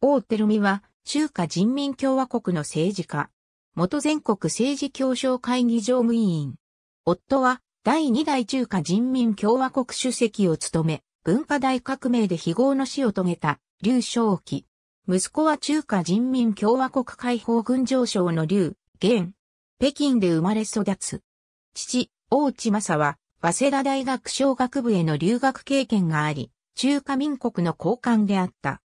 王照美は、中華人民共和国の政治家。元全国政治協商会議常務委員。夫は、第2代中華人民共和国主席を務め、文化大革命で非合の死を遂げた、劉少奇。息子は中華人民共和国解放軍上将の劉、元。北京で生まれ育つ。父、大内正は、早稲田大学商学部への留学経験があり、中華民国の高官であった。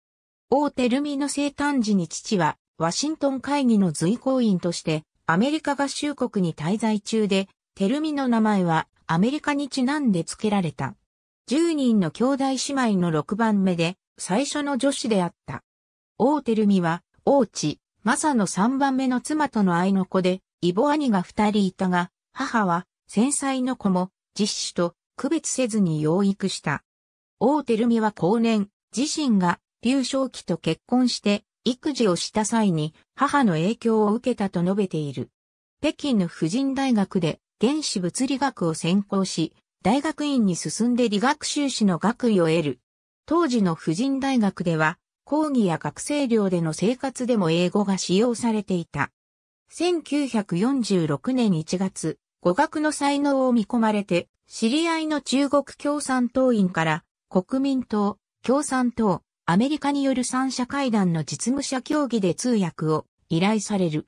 大手ルミの生誕時に父は、ワシントン会議の随行員として、アメリカ合衆国に滞在中で、テルミの名前はアメリカにちなんで付けられた。10人の兄弟姉妹の6番目で、最初の女子であった。王テルミは、王地、マサの3番目の妻との愛の子で、イボ兄が2人いたが、母は、繊細の子も、実子と区別せずに養育した。王テルミは後年、自身が劉少奇と結婚して育児をした際に母の影響を受けたと述べている。北京の婦人大学で原子物理学を専攻し、大学院に進んで理学修士の学位を得る。当時の婦人大学では、講義や学生寮での生活でも英語が使用されていた。1946年1月、語学の才能を見込まれて、知り合いの中国共産党員から、国民党、共産党、アメリカによる三者会談の実務者協議で通訳を依頼される。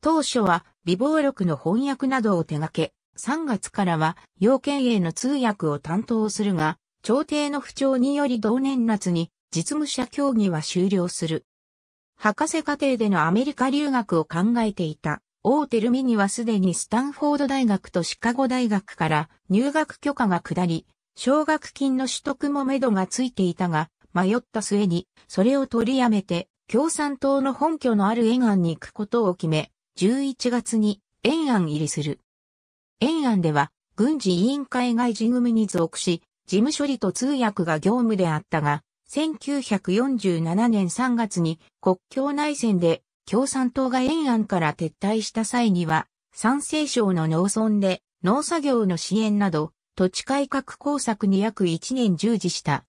当初は、微暴録の翻訳などを手掛け、3月からは、要件への通訳を担当するが、朝廷の不調により同年夏に、実務者協議は終了する。博士課程でのアメリカ留学を考えていた。大手ルミにはすでにスタンフォード大学とシカゴ大学から入学許可が下り、奨学金の取得もめどがついていたが、迷った末に、それを取りやめて、共産党の本拠のある延安に行くことを決め、11月に延安入りする。延安では、軍事委員会外事組に属し、事務処理と通訳が業務であったが、1947年3月に国境内戦で共産党が延安から撤退した際には、山西省の農村で農作業の支援など、土地改革工作に約1年従事した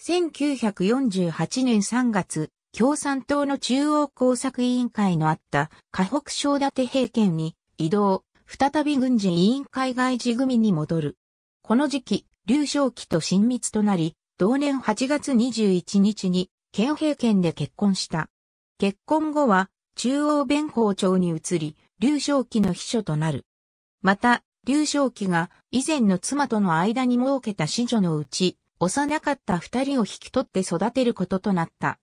1948年3月、共産党の中央工作委員会のあった河北省立平県に移動、再び軍事委員会外事組に戻る。この時期、劉少奇と親密となり、同年8月21日に県平県で結婚した。結婚後は中央弁法庁に移り、劉少奇の秘書となる。また、劉少奇が以前の妻との間に設けた子女のうち、幼かった二人を引き取って育てることとなった。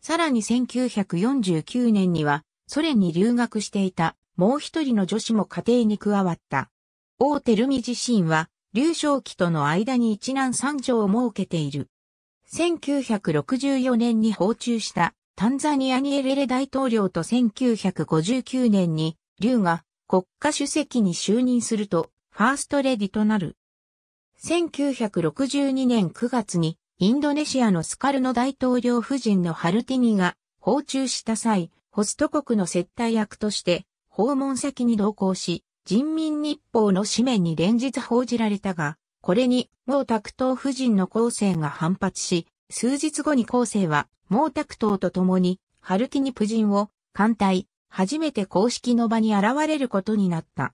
さらに1949年には、ソ連に留学していたもう一人の女子も家庭に加わった。大手ルミ自身は、劉少奇との間に一男三女を設けている。1964年に訪中したタンザニアニエレレ大統領と1959年に、劉が国家主席に就任すると、ファーストレディとなる。1962年9月にインドネシアのスカルノ大統領夫人のハルティニが訪中した際、ホスト国の接待役として訪問先に同行し、人民日報の紙面に連日報じられたが、これに毛沢東夫人の後世が反発し、数日後に後世は毛沢東と共にハルティニ夫人を艦隊、初めて公式の場に現れることになった。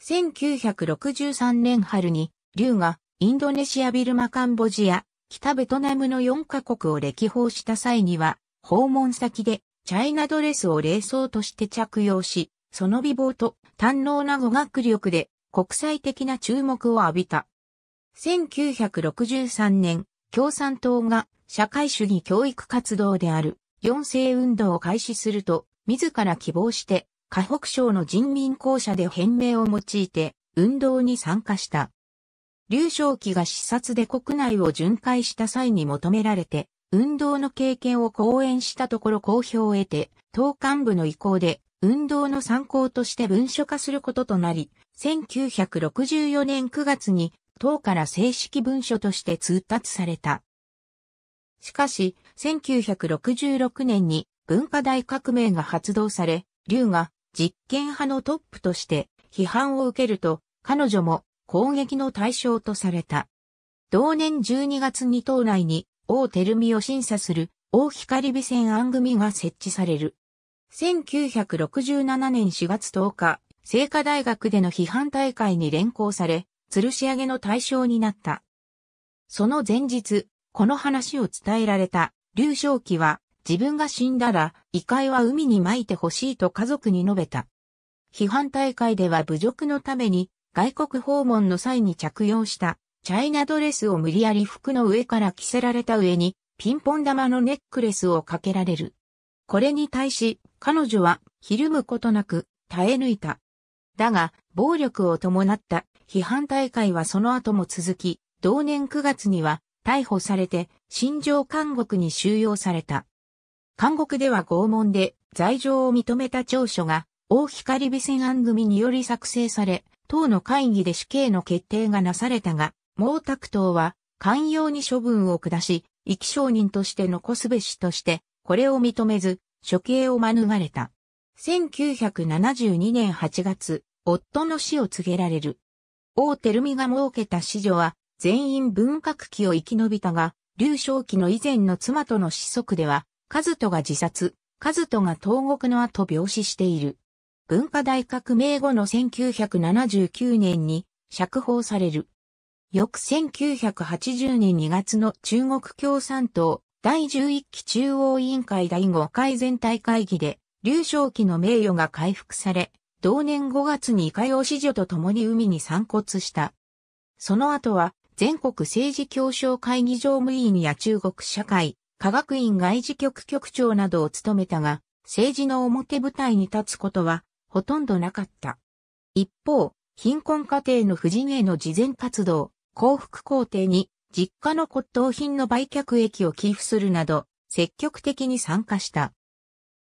1963年春に劉がインドネシアビルマカンボジア、北ベトナムの4カ国を歴訪した際には、訪問先でチャイナドレスを礼装として着用し、その美貌と堪能な語学力で国際的な注目を浴びた。1963年、共産党が社会主義教育活動である四世運動を開始すると、自ら希望して、河北省の人民公社で変名を用いて運動に参加した。劉少奇が視察で国内を巡回した際に求められて、運動の経験を講演したところ公表を得て、党幹部の意向で、運動の参考として文書化することとなり、1964年9月に党から正式文書として通達された。しかし、1966年に文化大革命が発動され、劉が実権派のトップとして批判を受けると、彼女も攻撃の対象とされた。同年12月に島内に王照美を審査する王光美船案組が設置される。1967年4月10日、聖火大学での批判大会に連行され、吊るし上げの対象になった。その前日、この話を伝えられた劉少奇は、自分が死んだら、遺骸は海に撒いてほしいと家族に述べた。批判大会では侮辱のために、外国訪問の際に着用したチャイナドレスを無理やり服の上から着せられた上にピンポン玉のネックレスをかけられる。これに対し彼女はひるむことなく耐え抜いた。だが暴力を伴った批判大会はその後も続き、同年9月には逮捕されて新庄監獄に収容された。監獄では拷問で罪状を認めた調書が大光備線案組により作成され、党の会議で死刑の決定がなされたが、毛沢東は、寛容に処分を下し、生き証人として残すべしとして、これを認めず、処刑を免れた。1972年8月、夫の死を告げられる。王照ミが設けた子女は、全員文革期を生き延びたが、劉少奇の以前の妻との子息では、和人が自殺、和人が投獄の後病死している。文化大革命後の1979年に釈放される。翌1980年2月の中国共産党第11期中央委員会第5回全体会議で、劉少奇の名誉が回復され、同年5月にいかよう子女と共に海に散骨した。その後は、全国政治協商会議常務委員や中国社会、科学院外事局局長などを務めたが、政治の表舞台に立つことはほとんどなかった。一方、貧困家庭の婦人への慈善活動、幸福皇帝に実家の骨董品の売却益を寄付するなど、積極的に参加した。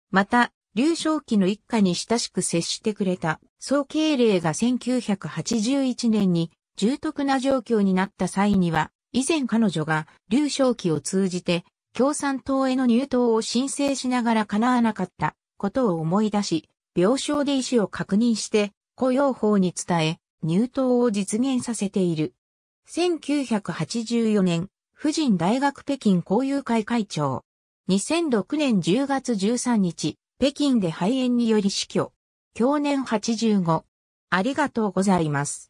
また、劉少奇の一家に親しく接してくれた総敬礼が1981年に重篤な状況になった際には、以前彼女が劉少奇を通じて共産党への入党を申請しながら叶わなかったことを思い出し、病床で意思を確認して、雇用法に伝え、入党を実現させている。1984年、婦人大学北京交友会会長。2006年10月13日、北京で肺炎により死去。去年85。ありがとうございます。